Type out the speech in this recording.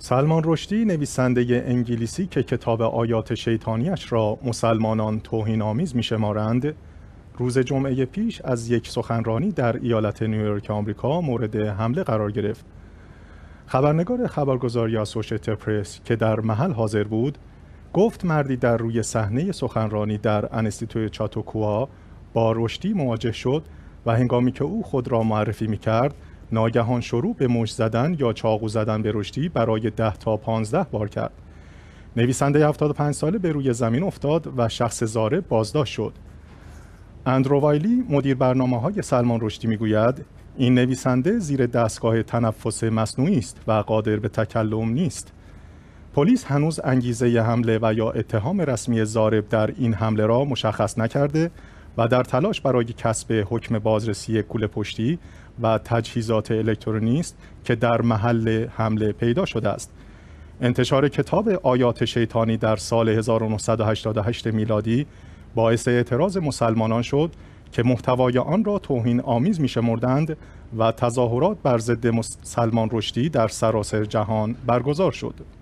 سلمان رشدی نویسنده انگلیسی که کتاب آیات شیطانیش را مسلمانان توهین آمیز می شمارند روز جمعه پیش از یک سخنرانی در ایالت نیویورک آمریکا مورد حمله قرار گرفت خبرنگار خبرگزاری اسوشیت پرس که در محل حاضر بود گفت مردی در روی صحنه سخنرانی در انستیتوی چاتوکوا با رشدی مواجه شد و هنگامی که او خود را معرفی می کرد ناگهان شروع به مش زدن یا چاقو زدن به رشدی برای 10 تا 15 بار کرد. نویسنده 75 ساله به روی زمین افتاد و شخص زاره بازداشت شد. اندرو وایلی مدیر برنامه های سلمان رشدی میگوید این نویسنده زیر دستگاه تنفس مصنوعی است و قادر به تکلم نیست. پلیس هنوز انگیزه حمله و یا اتهام رسمی زارب در این حمله را مشخص نکرده و در تلاش برای کسب حکم بازرسی کل پشتی و تجهیزات الکترونیست که در محل حمله پیدا شده است انتشار کتاب آیات شیطانی در سال 1988 میلادی باعث اعتراض مسلمانان شد که محتوای آن را توهین آمیز میشمردند و تظاهرات بر ضد مسلمان رشدی در سراسر جهان برگزار شد.